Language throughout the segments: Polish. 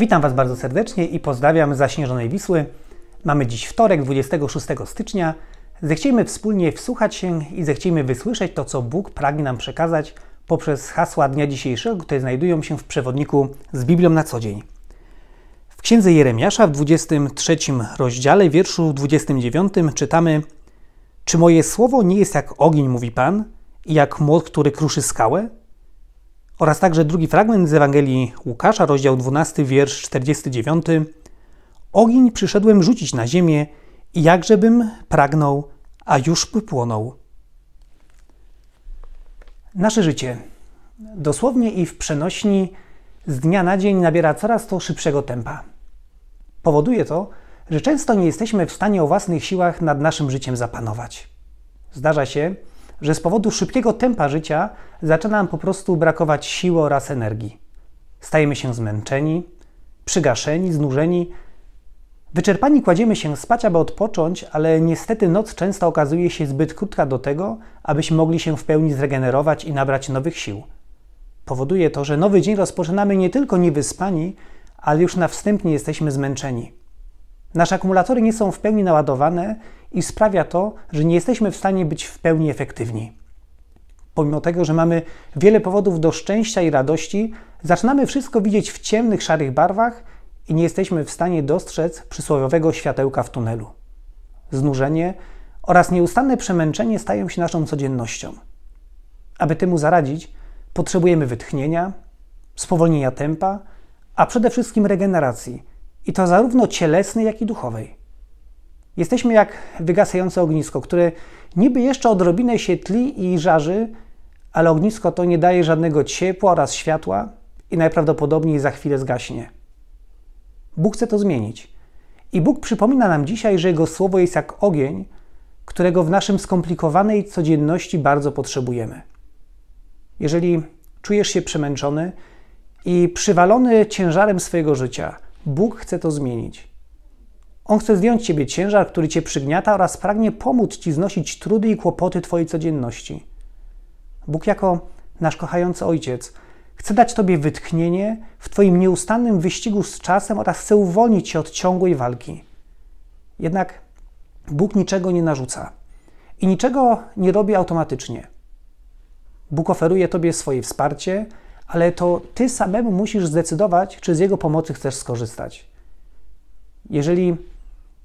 Witam Was bardzo serdecznie i pozdrawiam zaśnieżonej Wisły. Mamy dziś wtorek, 26 stycznia. Zechciejmy wspólnie wsłuchać się i zechciejmy wysłyszeć to, co Bóg pragnie nam przekazać poprzez hasła dnia dzisiejszego, które znajdują się w przewodniku z Biblią na co dzień. W księdze Jeremiasza w 23 rozdziale, wierszu 29 czytamy: Czy moje słowo nie jest jak ogień, mówi Pan, i jak młot, który kruszy skałę? oraz także drugi fragment z Ewangelii Łukasza, rozdział 12, wiersz 49. Ogień przyszedłem rzucić na ziemię i jakżebym pragnął, a już płonął. Nasze życie dosłownie i w przenośni z dnia na dzień nabiera coraz to szybszego tempa. Powoduje to, że często nie jesteśmy w stanie o własnych siłach nad naszym życiem zapanować. Zdarza się, że z powodu szybkiego tempa życia zaczyna nam po prostu brakować siły oraz energii. Stajemy się zmęczeni, przygaszeni, znużeni. Wyczerpani kładziemy się spać, aby odpocząć, ale niestety noc często okazuje się zbyt krótka do tego, abyśmy mogli się w pełni zregenerować i nabrać nowych sił. Powoduje to, że nowy dzień rozpoczynamy nie tylko niewyspani, ale już na wstępnie jesteśmy zmęczeni. Nasze akumulatory nie są w pełni naładowane i sprawia to, że nie jesteśmy w stanie być w pełni efektywni. Pomimo tego, że mamy wiele powodów do szczęścia i radości, zaczynamy wszystko widzieć w ciemnych, szarych barwach i nie jesteśmy w stanie dostrzec przysłowiowego światełka w tunelu. Znużenie oraz nieustanne przemęczenie stają się naszą codziennością. Aby temu zaradzić, potrzebujemy wytchnienia, spowolnienia tempa, a przede wszystkim regeneracji i to zarówno cielesnej, jak i duchowej. Jesteśmy jak wygasające ognisko, które niby jeszcze odrobinę się tli i żarzy, ale ognisko to nie daje żadnego ciepła oraz światła i najprawdopodobniej za chwilę zgaśnie. Bóg chce to zmienić. I Bóg przypomina nam dzisiaj, że Jego słowo jest jak ogień, którego w naszym skomplikowanej codzienności bardzo potrzebujemy. Jeżeli czujesz się przemęczony i przywalony ciężarem swojego życia, Bóg chce to zmienić. On chce zdjąć ciebie ciężar, który cię przygniata oraz pragnie pomóc ci znosić trudy i kłopoty twojej codzienności. Bóg jako nasz kochający Ojciec chce dać tobie wytchnienie w twoim nieustannym wyścigu z czasem oraz chce uwolnić cię od ciągłej walki. Jednak Bóg niczego nie narzuca i niczego nie robi automatycznie. Bóg oferuje tobie swoje wsparcie, ale to ty samemu musisz zdecydować, czy z jego pomocy chcesz skorzystać jeżeli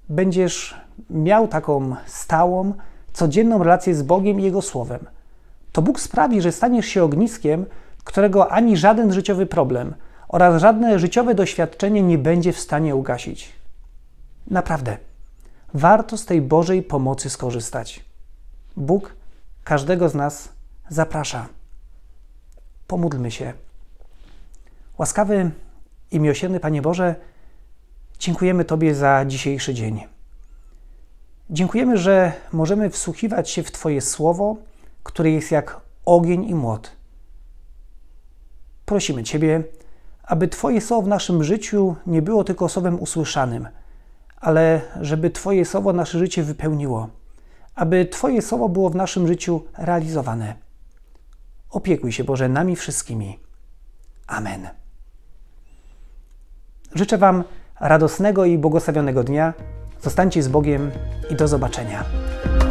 będziesz miał taką stałą, codzienną relację z Bogiem i Jego Słowem, to Bóg sprawi, że staniesz się ogniskiem, którego ani żaden życiowy problem oraz żadne życiowe doświadczenie nie będzie w stanie ugasić. Naprawdę, warto z tej Bożej pomocy skorzystać. Bóg każdego z nas zaprasza. Pomódlmy się. Łaskawy i miłosierny Panie Boże, Dziękujemy Tobie za dzisiejszy dzień. Dziękujemy, że możemy wsłuchiwać się w Twoje słowo, które jest jak ogień i młot. Prosimy Ciebie, aby Twoje słowo w naszym życiu nie było tylko słowem usłyszanym, ale żeby Twoje słowo nasze życie wypełniło, aby Twoje słowo było w naszym życiu realizowane. Opiekuj się Boże nami wszystkimi. Amen. Życzę Wam Radosnego i błogosławionego dnia. Zostańcie z Bogiem i do zobaczenia.